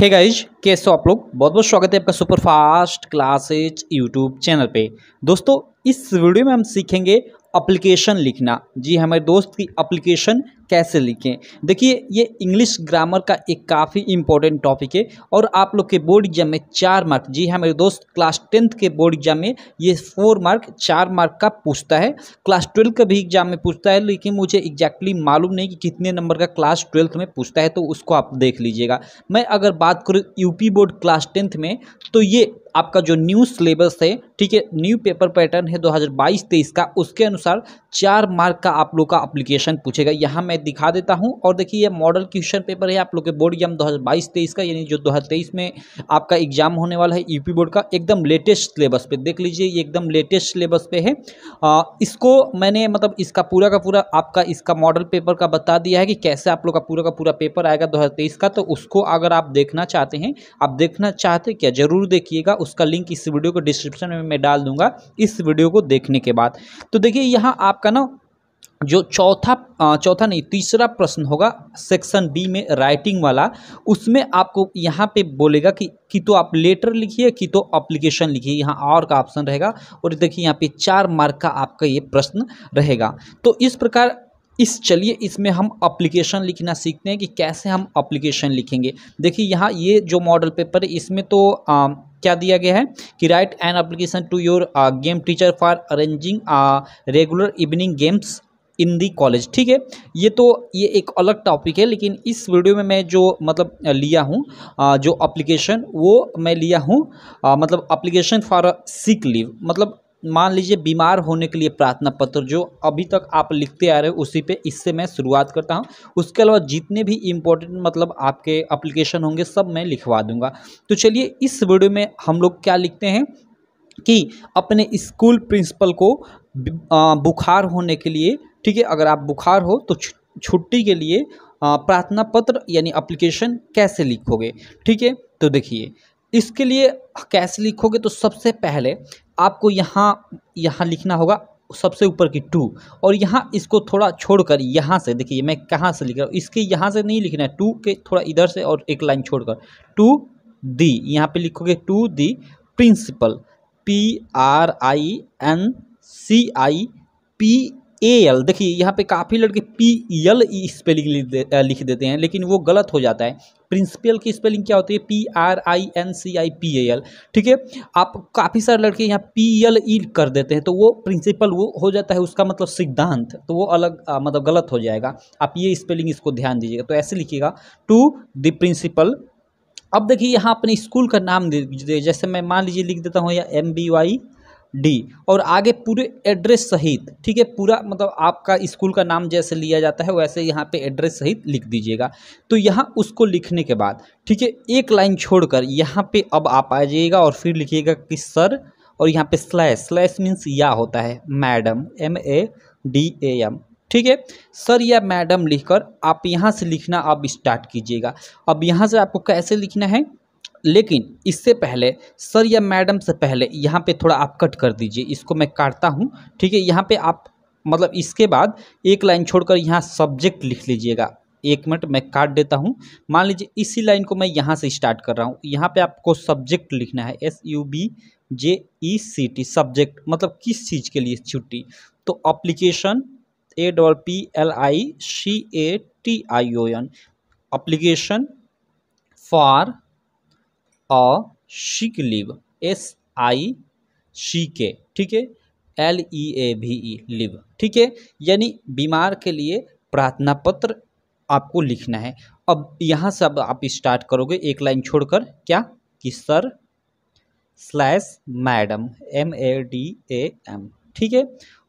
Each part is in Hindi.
हे गाइज कैसे हो आप लोग बहुत बहुत स्वागत है आपका super fast classes YouTube channel पे दोस्तों इस वीडियो में हम सीखेंगे अप्लीकेशन लिखना जी हमारे दोस्त की अप्लीकेशन कैसे लिखें देखिए ये इंग्लिश ग्रामर का एक काफ़ी इंपॉर्टेंट टॉपिक है और आप लोग के बोर्ड एग्जाम में चार मार्क जी हाँ मेरे दोस्त क्लास टेंथ के बोर्ड एग्जाम में ये फोर मार्क चार मार्क का पूछता है क्लास ट्वेल्थ का भी एग्जाम में पूछता है लेकिन मुझे एग्जैक्टली मालूम नहीं कि कितने नंबर का क्लास ट्वेल्थ में पूछता है तो उसको आप देख लीजिएगा मैं अगर बात करूँ यू बोर्ड क्लास टेंथ में तो ये आपका जो न्यू सिलेबस है ठीक है न्यू पेपर पैटर्न है 2022-23 का उसके अनुसार चार मार्क का आप लोग का अप्लीकेशन पूछेगा यहाँ मैं दिखा देता हूँ और देखिए ये मॉडल क्वेश्चन पेपर है आप लोग के बोर्ड एग्जाम 2022-23 का यानी जो 2023 में आपका एग्जाम होने वाला है यूपी e बोर्ड का एकदम लेटेस्ट सिलेबस पे देख लीजिए ये एकदम लेटेस्ट सिलेबस पे है आ, इसको मैंने मतलब इसका पूरा का पूरा आपका इसका मॉडल पेपर का बता दिया है कि कैसे आप लोग का पूरा का पूरा पेपर आएगा दो का तो उसको अगर आप देखना चाहते हैं आप देखना चाहते क्या जरूर देखिएगा उसका लिंक इस वीडियो को डिस्क्रिप्शन में मैं डाल दूंगा इस वीडियो को देखने के बाद तो देखिए यहाँ आपका ना जो चौथा चौथा नहीं तीसरा प्रश्न होगा सेक्शन बी में राइटिंग वाला उसमें आपको यहाँ पे बोलेगा कि कि तो आप लेटर लिखिए कि तो अप्लीकेशन लिखिए यहाँ और का ऑप्शन रहेगा और देखिए यहाँ पे चार मार्क का आपका ये प्रश्न रहेगा तो इस प्रकार इस चलिए इसमें हम अप्लीकेशन लिखना सीखते हैं कि कैसे हम अप्लीकेशन लिखेंगे देखिए यहाँ ये जो मॉडल पेपर है इसमें तो आ, क्या दिया गया है कि write an application to your game teacher for arranging regular evening games in the college ठीक है ये तो ये एक अलग टॉपिक है लेकिन इस वीडियो में मैं जो मतलब लिया हूँ जो अप्लीकेशन वो मैं लिया हूँ मतलब अप्लीकेशन फॉर सिक लीव मतलब मान लीजिए बीमार होने के लिए प्रार्थना पत्र जो अभी तक आप लिखते आ रहे हो उसी पे इससे मैं शुरुआत करता हूँ उसके अलावा जितने भी इम्पोर्टेंट मतलब आपके अप्लीकेशन होंगे सब मैं लिखवा दूंगा तो चलिए इस वीडियो में हम लोग क्या लिखते हैं कि अपने स्कूल प्रिंसिपल को बुखार होने के लिए ठीक है अगर आप बुखार हो तो छुट्टी के लिए प्रार्थना पत्र यानी अप्लीकेशन कैसे लिखोगे ठीक है तो देखिए इसके लिए कैसे लिखोगे तो सबसे पहले आपको यहाँ यहाँ लिखना होगा सबसे ऊपर की टू और यहाँ इसको थोड़ा छोड़कर यहाँ से देखिए मैं कहाँ से लिख रहा हूँ इसके यहाँ से नहीं लिखना है टू के थोड़ा इधर से और एक लाइन छोड़कर टू दी यहाँ पे लिखोगे to the principal P R I N C I P A L देखिए यहाँ पे काफ़ी लड़के पी एल इस पर लिख लिख देते हैं लेकिन वो गलत हो जाता है प्रिंसिपल की स्पेलिंग क्या होती है P R I N C I P A L ठीक है आप काफ़ी सारे लड़के यहाँ पी एल ई कर देते हैं तो वो प्रिंसिपल वो हो जाता है उसका मतलब सिद्धांत तो वो अलग आ, मतलब गलत हो जाएगा आप ये स्पेलिंग इसको ध्यान दीजिएगा तो ऐसे लिखिएगा टू द प्रिंसिपल अब देखिए यहाँ अपने स्कूल का नाम दे जैसे मैं मान लीजिए लिख देता हूँ या एम बी वाई डी और आगे पूरे एड्रेस सहित ठीक है पूरा मतलब आपका स्कूल का नाम जैसे लिया जाता है वैसे यहाँ पे एड्रेस सहित लिख दीजिएगा तो यहाँ उसको लिखने के बाद ठीक है एक लाइन छोड़कर यहाँ पे अब आप आ जाइएगा और फिर लिखिएगा कि सर और यहाँ पे स्लैश स्लैश मीन्स या होता है madam M A D A M ठीक है सर या मैडम लिखकर आप यहाँ से लिखना अब स्टार्ट कीजिएगा अब यहाँ से आपको कैसे लिखना है लेकिन इससे पहले सर या मैडम से पहले यहाँ पे थोड़ा आप कट कर दीजिए इसको मैं काटता हूँ ठीक है यहाँ पे आप मतलब इसके बाद एक लाइन छोड़कर यहाँ सब्जेक्ट लिख लीजिएगा एक मिनट मैं काट देता हूँ मान लीजिए इसी लाइन को मैं यहाँ से स्टार्ट कर रहा हूँ यहाँ पे आपको सब्जेक्ट लिखना है S U B J E C T subject मतलब किस चीज़ के लिए छुट्टी तो application A double P L I C A T I O N application for a sick leave S I सी के ठीक है एल ई ए भी ई लिव ठीक है यानी बीमार के लिए प्रार्थना पत्र आपको लिखना है अब यहाँ से अब आप स्टार्ट करोगे एक लाइन छोड़कर क्या कि sir slash madam M A D A M ठीक है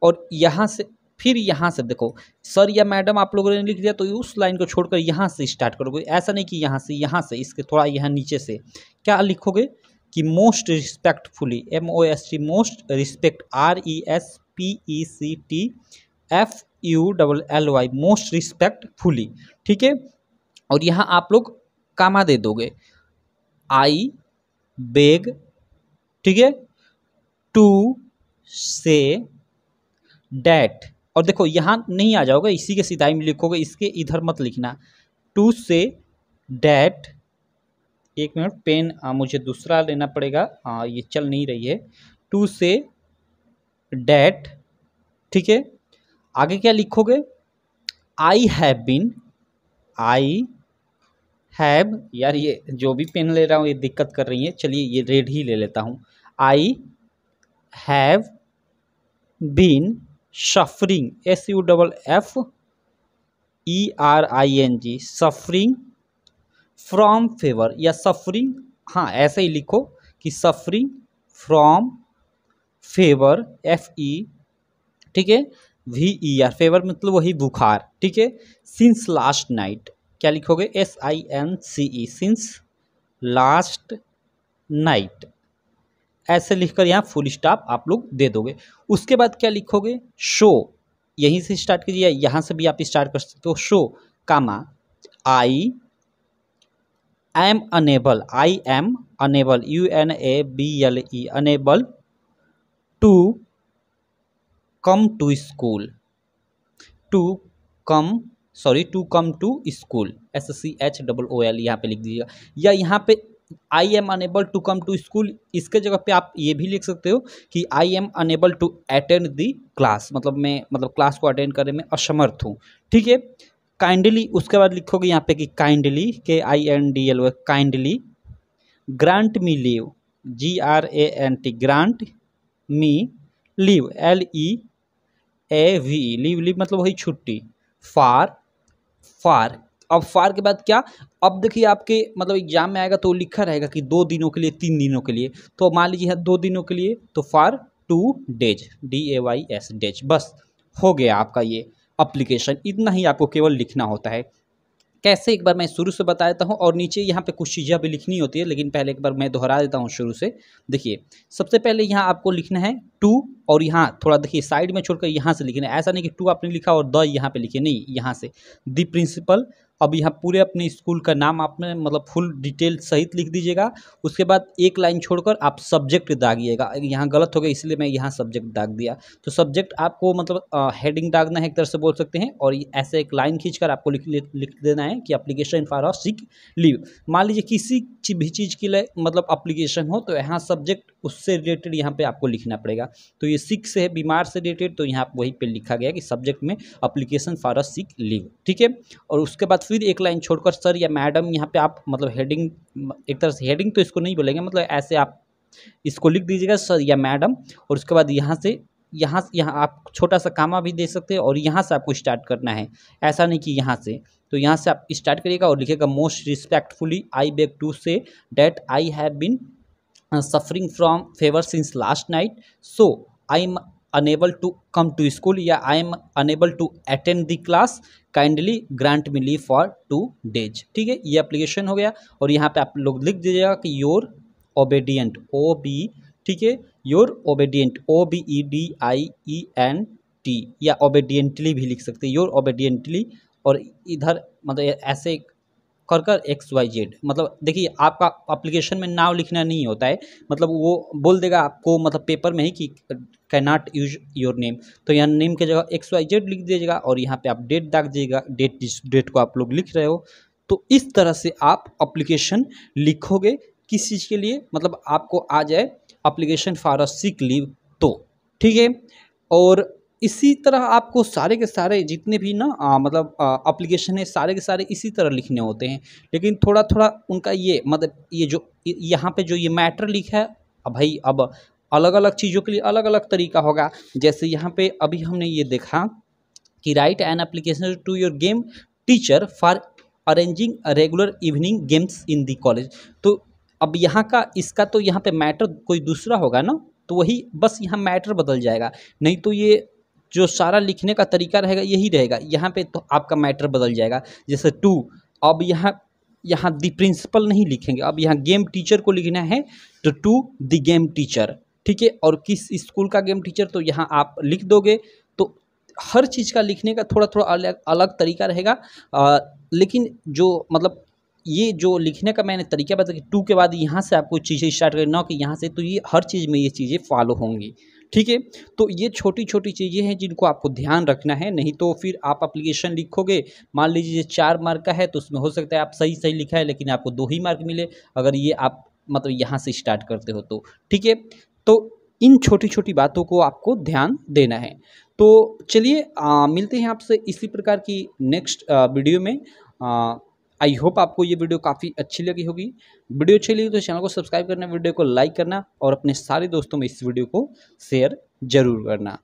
और यहाँ से फिर यहाँ से देखो सर या मैडम आप लोगों ने लिख दिया तो उस लाइन को छोड़कर यहाँ से स्टार्ट करोगे ऐसा नहीं कि यहाँ से यहाँ से इसके थोड़ा यहाँ नीचे से क्या लिखोगे कि most respectfully M O S T most respect R E S P E C T F U double L Y most respectfully ठीक है और यहाँ आप लोग कामा दे दोगे आई बेग ठीक है टू से डैट और देखो यहाँ नहीं आ जाओगे इसी के सिदाई में लिखोगे इसके इधर मत लिखना टू से डैट एक मिनट पेन आ, मुझे दूसरा लेना पड़ेगा हाँ ये चल नहीं रही है टू से डैट ठीक है आगे क्या लिखोगे I have been I have यार ये जो भी पेन ले रहा हूँ ये दिक्कत कर रही है चलिए ये रेड ही ले लेता हूँ I have been suffering S U double F E R I N G suffering from fever या सफरिंग हाँ ऐसे ही लिखो कि suffering from fever F E ठीक है वी ई आर फेवर मतलब वही बुखार ठीक है सिंस लास्ट नाइट क्या लिखोगे S I N C E since last night ऐसे लिखकर यहाँ फुल स्टॉप आप लोग दे दोगे उसके बाद क्या लिखोगे शो यहीं से स्टार्ट कीजिए यहाँ से भी आप स्टार्ट कर सकते हो so comma I am unable I am unable U N A B L E unable to come to school to come sorry to come to school S C H double O L यहाँ पे लिख दीजिएगा या यहाँ पे I am unable to come to school इसके जगह पे आप ये भी लिख सकते हो कि I am unable to attend the class मतलब मैं मतलब क्लास को अटेंड करने में असमर्थ हूँ ठीक है काइंडली उसके बाद लिखोगे यहाँ पे कि kindly K I N D L kindly grant me leave G R A N T grant me leave L E A V leave leave मतलब वही छुट्टी फार फार अब फार के बाद क्या अब देखिए आपके मतलब एग्जाम में आएगा तो लिखा रहेगा कि दो दिनों के लिए तीन दिनों के लिए तो मान लीजिए दो दिनों के लिए तो for two days D A Y S days बस हो गया आपका ये अप्लीकेशन इतना ही आपको केवल लिखना होता है कैसे एक बार मैं शुरू से बता देता हूँ और नीचे यहाँ पे कुछ चीज़ें भी लिखनी होती है लेकिन पहले एक बार मैं दोहरा देता हूँ शुरू से देखिए सबसे पहले यहाँ आपको लिखना है टू और यहाँ थोड़ा देखिए साइड में छोड़कर यहाँ से लिखना है ऐसा नहीं कि टू आपने लिखा और द यहाँ पे लिखे नहीं यहाँ से द प्रिंसिपल अब यहाँ पूरे अपने स्कूल का नाम आपने मतलब फुल डिटेल सहित लिख दीजिएगा उसके बाद एक लाइन छोड़कर आप सब्जेक्ट दागिएगा यहाँ गलत हो गया इसलिए मैं यहाँ सब्जेक्ट दाग दिया तो सब्जेक्ट आपको मतलब हेडिंग दागना है एक तरह से बोल सकते हैं और ऐसे एक लाइन खींचकर आपको लिख लिख देना है कि application for of sick leave मान लीजिए किसी भी चीज़ के लिए मतलब अप्लीकेशन हो तो यहाँ सब्जेक्ट उससे रिलेटेड यहाँ पर आपको लिखना पड़ेगा तो ये सिक से है बीमार से रिलेटेड तो यहाँ वहीं पर लिखा गया कि सब्जेक्ट में application for a sick leave ठीक है और उसके बाद तस्वीर एक लाइन छोड़कर सर या मैडम यहाँ पे आप मतलब हेडिंग एक तरह से हेडिंग तो इसको नहीं बोलेंगे मतलब ऐसे आप इसको लिख दीजिएगा सर या मैडम और उसके बाद यहाँ से यहाँ से यहाँ आप छोटा सा कामा भी दे सकते हैं और यहाँ से आपको स्टार्ट करना है ऐसा नहीं कि यहाँ से तो यहाँ से आप स्टार्ट करिएगा और लिखेगा most respectfully I beg to say that I have been suffering from fever since last night so I unable to come to school या I am unable to attend the class kindly grant me leave for two days ठीक है ये अप्लीकेशन हो गया और यहाँ पे आप लोग लिख दीजिएगा कि योर ओबेडियंट ओ बी ठीक है your obedient O B E D I E N T या ओबेडियंटली भी लिख सकते हैं योर ओबेडियंटली और इधर मतलब ऐसे कर कर एक्स वाई जेड मतलब देखिए आपका अप्लीकेशन में नाव लिखना नहीं होता है मतलब वो बोल देगा आपको मतलब पेपर में ही कि कै नॉट यूज योर नेम तो यहाँ नेम की जगह एक्स वाई जेड लिख दीजिएगा और यहाँ पे आप डेट डाक दीजिएगा डेट जिस डेट को आप लोग लिख रहे हो तो इस तरह से आप अप्लीकेशन लिखोगे किस चीज़ के लिए मतलब आपको आ जाए application for a sick leave तो ठीक है और इसी तरह आपको सारे के सारे जितने भी ना आ, मतलब अप्लीकेशन है सारे के सारे इसी तरह लिखने होते हैं लेकिन थोड़ा थोड़ा उनका ये मतलब ये जो यहाँ पे जो ये मैटर लिखा है भाई अब अलग अलग चीज़ों के लिए अलग अलग तरीका होगा जैसे यहाँ पे अभी हमने ये देखा कि write an application to your game teacher for arranging regular evening games in the college तो अब यहाँ का इसका तो यहाँ पे मैटर कोई दूसरा होगा ना तो वही बस यहाँ मैटर बदल जाएगा नहीं तो ये जो सारा लिखने का तरीका रहेगा यही रहेगा यहाँ पे तो आपका मैटर बदल जाएगा जैसे टू अब यहाँ यहाँ दी प्रिंसिपल नहीं लिखेंगे अब यहाँ गेम टीचर को लिखना है तो टू दी गेम टीचर ठीक है और किस स्कूल का गेम टीचर तो यहाँ आप लिख दोगे तो हर चीज़ का लिखने का थोड़ा थोड़ा अलग अलग तरीका रहेगा आ, लेकिन जो मतलब ये जो लिखने का मैंने तरीका बताया कि टू के बाद यहाँ से आपको चीज़ें स्टार्ट करना हो कि यहाँ से तो ये हर चीज़ में ये चीज़ें फॉलो होंगी ठीक है तो ये छोटी छोटी चीज़ें हैं जिनको आपको ध्यान रखना है नहीं तो फिर आप अप्लीकेशन लिखोगे मान लीजिए चार मार्क का है तो उसमें हो सकता है आप सही सही लिखा है लेकिन आपको दो ही मार्क मिले अगर ये आप मतलब यहाँ से स्टार्ट करते हो तो ठीक है तो इन छोटी छोटी बातों को आपको ध्यान देना है तो चलिए मिलते हैं आपसे इसी प्रकार की नेक्स्ट वीडियो में आ, आई होप आपको ये वीडियो काफ़ी अच्छी लगी होगी वीडियो अच्छी लगी तो चैनल को सब्सक्राइब करना वीडियो को लाइक करना और अपने सारे दोस्तों में इस वीडियो को शेयर जरूर करना